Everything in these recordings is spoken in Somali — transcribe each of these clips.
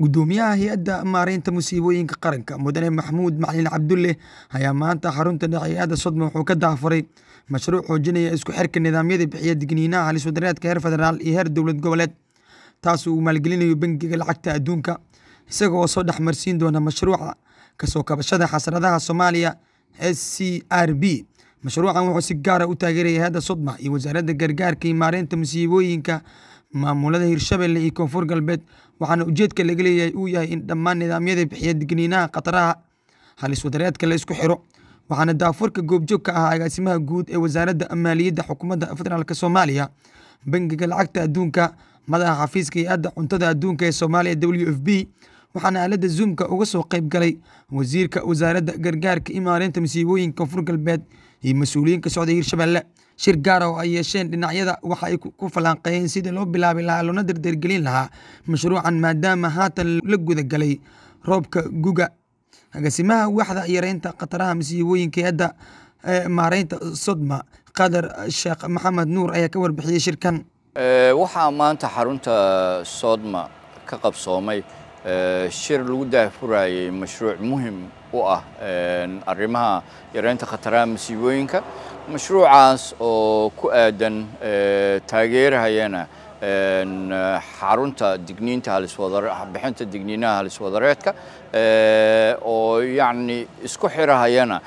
gudoomiyaha hay-adda maareynta musiibooyinka qaranka mudane maxamuud macalin cabdulleh ayaa maanta xarunta dhexe hay-adda sodma wuxuu ka daafuray mashruuc xoojinaya isku xirka nidaamyada bixiya digniinaha halis heer federaal iyo heer dowlad goboleed taas uu maalgelinayo bangiga lacagta adduunka isaga oo soo dhexmarsiin doona mashruuca kasoo kabashada xasradaha soomaaliya s c r b mashruucan wuxuu si gaara ah u taageeraya hay-adda sodma iyo wasaaradda gargaarka iyo maareynta musiibooyinka maamulada Hirshabelle iyo Koonfur Galbeed waxaana ujeedka laga leeyahay uu yahay in dhammaan nidaamyada bixiya digniinaha khataraha halis wadareedka la isku xiro waxaana daafurka goobjoogka ah agaasimaha guud ee wasaaradda maaliyadda xukuumadda federaalk soomaaliya bangiga lacagta adduunka madaxa xafiiska hay-adda cuntada adduunka ee soomaaliya w f b waxaana aaladda zoomka uga soo qayb galay wasiirka wasaaradda gargaarka imaalinta masiibooyinka koonfur galbeed iyo mas-uuliyiin ka socda hirshabelle shir gaara oo ay yeesheen dhinacyada waxa ay ku falanqeeyeen sidii loo bilaabi lahaa loona dardeergelin lahaa mashruucan maadaama haatan la gudagalay roobka guga agaasimaha waaxda yareynta khataraha masiibooyinka masiibooyinkai hadda maareynta sodma qadar sheekh maxamed nuur ayaa ka warbixiyey shirkan waxaa maanta xarunta sodma ka qabsoomay shir lagu daafurayay mashruuc muhim u ah arrimaha yareynta khataraha masiibooyinka mashruucaas oo ku aadan taageerahayana xarunta digniinta haliswabixinta digniinaha haliswadareedka oo yacni isku xirahayana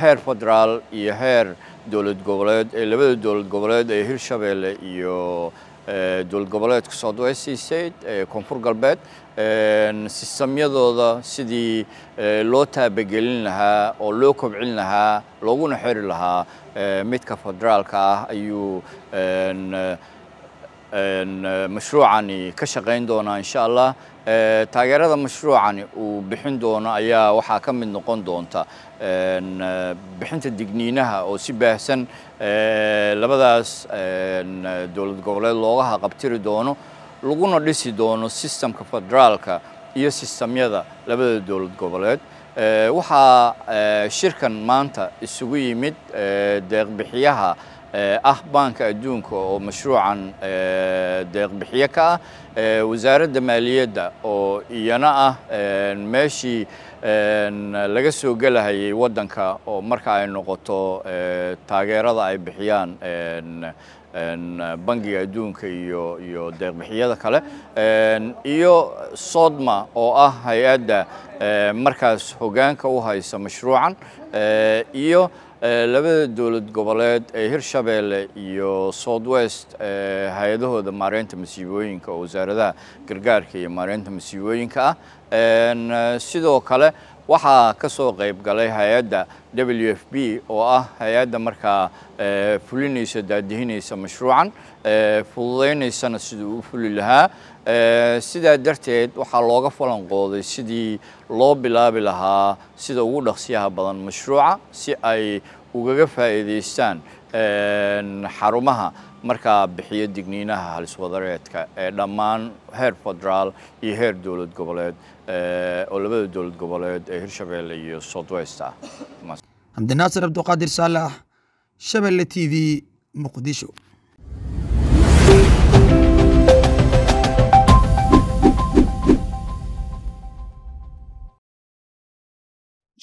heer federaal iyo heer dowlad goboleed labada dowlad goboleed ee hirshabeelle iyo Eh, dowladgoboleedka South West East Koonfur Galbeed e, sistamyadooda sidii e, loo taabagelin e lahaa oo loo kobcin lahaa looguna xiri lahaa midka federaalka ah ayuu Eh, mashruucani ka shaqayn doonaa insha allah eh, taageerada mashruucani uu bixin doono ayaa waxaa ka mid noqon doonta eh, bixinta digniinaha oo si baahsan labadaas dowlad goboleed looga haqabtiri doono laguna dhisi doono sistamka federaalka iyo sistamyada labada dowlad goboleed waxaa shirkan maanta isugu yimid deeqbixiyaha Eh, ah baanka adduunka oo mashruucan eh, deeqbixiye ka ah eh, wasaaradda maaliyadda oo iyana ah meeshii laga soo gelahayay waddanka oo marka ay noqoto taageerada ay bixiyaan bangiga adduunka iyo iyo deeqbixiyada kale iyo sodma oo ah hay-adda markaas hoggaanka u haysa mashruucan iyo labada dowlad goboleed ee hirshabeelle iyo south west hay-adahooda maareynta masiibooyinka oo wasaaradaha gargaarka iyo maareynta masiibooyinka ah sidoo kale waxaa ka soo qayb galay hay-adda w f b oo ah hay-adda markaa eh, fulinaysa daadihinaysa mashruucan eh, fududaynaysana sidii uu fuli lahaa eh, sidaa darteed waxaa looga falanqooday sidii loo bilaabi lahaa sida ugu dhaqsiyaha badan mashruuca si ay ugaga faa'iidaystaan xarumaha markaa bixiya digniinaha halis wadareedka ee dhammaan heer federaal iyo heer dowlad goboleed oo labada dowlad goboleed ee hirshabeelle iyo southwest ah cabdinaasir cabduqaadir saalax shabeelle t v muqdisho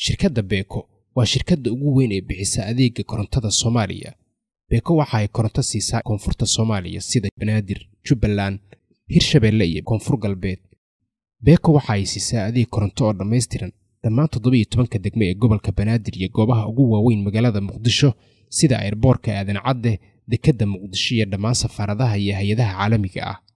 shirkadda beeko waa shirkadda ugu weyn ee bixisa adeega korontada soomaaliya beko waxa ay koronto siisaa koonfurta soomaaliya sida banaadir jubbaland hirshabeelle iyo koonfur galbeed beko waxa ay siisaa adeeg koronto oo dhammaystiran dhammaan toddobiyo tobanka degmo ee gobolka banaadir iyo goobaha ugu waaweyn magaalada muqdisho sida airboorka aadan cadde dekedda muqdisho iyo dhammaan safaaradaha iyo hay-adaha caalamiga ah